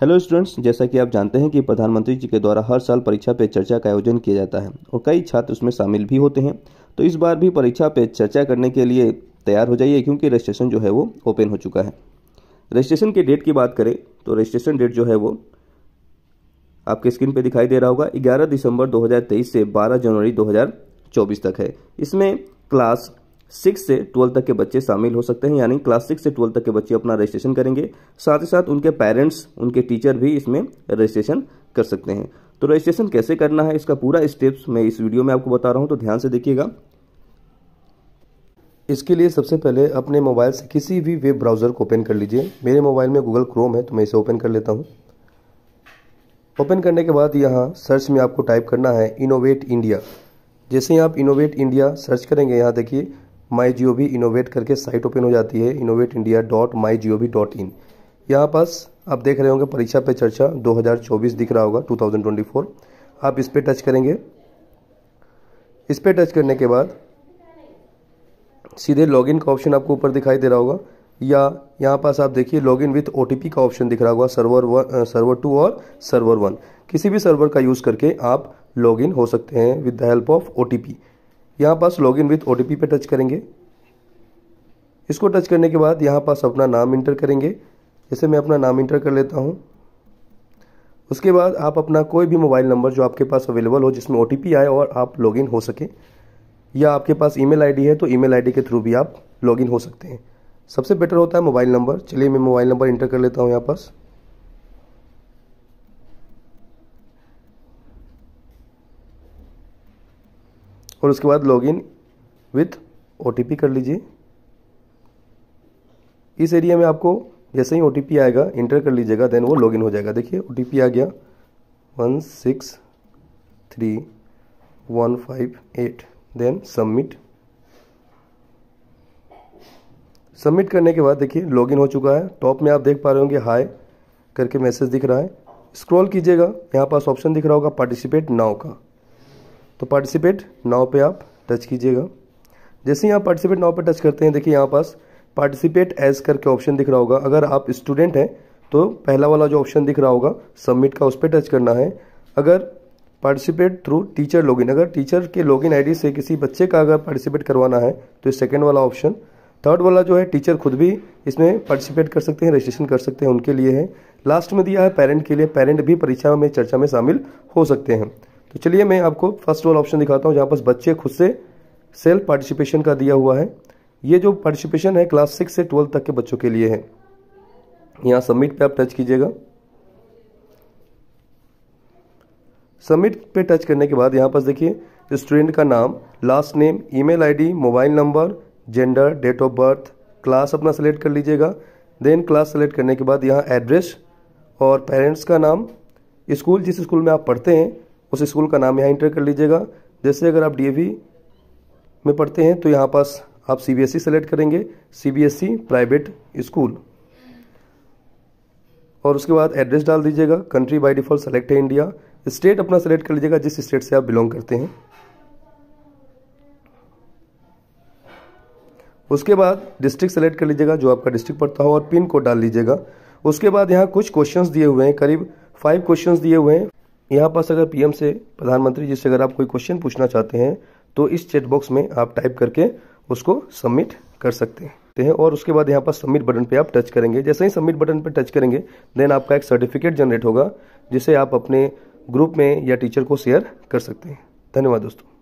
hello students जैसा कि आप जानते हैं कि प्रधानमंत्री जी के द्वारा हर साल परीक्षा पे चर्चा का आयोजन किया जाता है और कई छात्र उसमें शामिल भी होते हैं तो इस बार भी परीक्षा पे चर्चा करने के लिए तैयार हो जाइए क्योंकि रजिस्ट्रेशन जो है वो ओपन हो चुका है रजिस्ट्रेशन के डेट की बात करें तो रजिस्ट्रेशन डेट जो है वो आपके स्क्रीन पर दिखाई दे रहा होगा ग्यारह दिसंबर दो से बारह जनवरी दो तक है इसमें क्लास सिक्स से ट्वेल्थ तक के बच्चे शामिल हो सकते हैं यानी क्लास सिक्स से ट्वेल्थ तक के बच्चे अपना रजिस्ट्रेशन करेंगे साथ ही साथ उनके पेरेंट्स उनके टीचर भी इसमें रजिस्ट्रेशन कर सकते हैं तो रजिस्ट्रेशन कैसे करना है इसका पूरा स्टेप्स मैं इस वीडियो में आपको बता रहा हूँ तो ध्यान से देखिएगा इसके लिए सबसे पहले अपने मोबाइल से किसी भी वेब ब्राउज़र को ओपन कर लीजिए मेरे मोबाइल में गूगल क्रोम है तो मैं इसे ओपन कर लेता हूँ ओपन करने के बाद यहाँ सर्च में आपको टाइप करना है इनोवेट इंडिया जैसे ही आप इनोवेट इंडिया सर्च करेंगे यहाँ देखिए my G O V innovate करके साइट ओपन हो जाती है innovate India dot my G O V dot in यहाँ पास आप देख रहे होंगे परीक्षा पे चर्चा 2024 दिख रहा होगा 2024 आप इस पर टच करेंगे इस पर टच करने के बाद सीधे लॉगिन का ऑप्शन आपको ऊपर दिखाई दे रहा होगा या यहाँ पास आप देखिए लॉगिन विथ ओ का ऑप्शन दिख रहा होगा सर्वर वन सर्वर टू और सर्वर वन किसी भी सर्वर का यूज़ करके आप लॉगिन हो सकते हैं with the help of O यहाँ पास लॉग इन विथ ओ पे टच करेंगे इसको टच करने के बाद यहाँ पास अपना नाम इंटर करेंगे जैसे मैं अपना नाम इंटर कर लेता हूँ उसके बाद आप अपना कोई भी मोबाइल नंबर जो आपके पास अवेलेबल हो जिसमें ओ आए और आप लॉगिन हो सके या आपके पास ईमेल आईडी है तो ईमेल आईडी के थ्रू भी आप लॉगिन हो सकते हैं सबसे बेटर होता है मोबाइल नंबर चलिए मैं मोबाइल नंबर इंटर कर लेता हूँ यहाँ पास और उसके बाद लॉगिन विथ ओ कर लीजिए इस एरिया में आपको जैसे ही ओ आएगा इंटर कर लीजिएगा देन वो लॉगिन हो जाएगा देखिए ओ आ गया one six three one five eight then submit submit करने के बाद देखिए लॉगिन हो चुका है टॉप में आप देख पा रहे होंगे हाय करके मैसेज दिख रहा है स्क्रॉल कीजिएगा यहाँ पास ऑप्शन दिख रहा होगा पार्टिसिपेट नाउ का तो पार्टिसिपेट नाव पे आप टच कीजिएगा जैसे ही आप पार्टिसिपेट नाव पे टच करते हैं देखिए यहाँ पास पार्टिसिपेट एज करके ऑप्शन दिख रहा होगा अगर आप स्टूडेंट हैं तो पहला वाला जो ऑप्शन दिख रहा होगा सबमिट का उस पर टच करना है अगर पार्टिसिपेट थ्रू टीचर लॉगिन अगर टीचर के लॉगिन आईडी से किसी बच्चे का अगर पार्टिसिपेट करवाना है तो सेकेंड वाला ऑप्शन थर्ड वाला जो है टीचर खुद भी इसमें पार्टिसिपेट कर सकते हैं रजिस्ट्रेशन कर सकते हैं उनके लिए है लास्ट में दिया है पेरेंट के लिए पेरेंट भी परीक्षा में चर्चा में शामिल हो सकते हैं तो चलिए मैं आपको फर्स्ट वाला ऑप्शन दिखाता हूँ जहाँ पर बच्चे खुद से सेल्फ पार्टिसिपेशन का दिया हुआ है ये जो पार्टिसिपेशन है क्लास सिक्स से ट्वेल्थ तक के बच्चों के लिए है यहाँ सबमिट पे आप टच कीजिएगा सबमिट पे टच करने के बाद यहाँ पर देखिए स्टूडेंट का नाम last name email ID, mobile number gender date of birth class अपना सेलेक्ट कर लीजिएगा देन क्लास सेलेक्ट करने के बाद यहाँ एड्रेस और पेरेंट्स का नाम स्कूल जिस स्कूल में आप पढ़ते हैं उस स्कूल का नाम यहाँ इंटर कर लीजिएगा जैसे अगर आप डी में पढ़ते हैं तो यहाँ पास आप सी बी एस ई करेंगे C B S E private school और उसके बाद एड्रेस डाल दीजिएगा कंट्री बाय डिफ़ॉल्ट सेलेक्ट है इंडिया स्टेट अपना सेलेक्ट कर लीजिएगा जिस स्टेट से आप बिलोंग करते हैं उसके बाद डिस्ट्रिक्ट सेलेक्ट कर लीजिएगा जो आपका डिस्ट्रिक्ट पड़ता हो और पिन कोड डाल लीजिएगा उसके बाद यहाँ कुछ क्वेश्चंस दिए हुए हैं करीब फाइव क्वेश्चंस दिए हुए हैं यहाँ पास अगर पीएम से प्रधानमंत्री जी से अगर आप कोई क्वेश्चन पूछना चाहते हैं तो इस चैट बॉक्स में आप टाइप करके उसको सबमिट कर सकते हैं हैं और उसके बाद यहाँ पर सबमिट बटन पे आप टच करेंगे जैसे ही सबमिट बटन पे टच करेंगे देन आपका एक सर्टिफिकेट जनरेट होगा जिसे आप अपने ग्रुप में या टीचर को शेयर कर सकते हैं धन्यवाद दोस्तों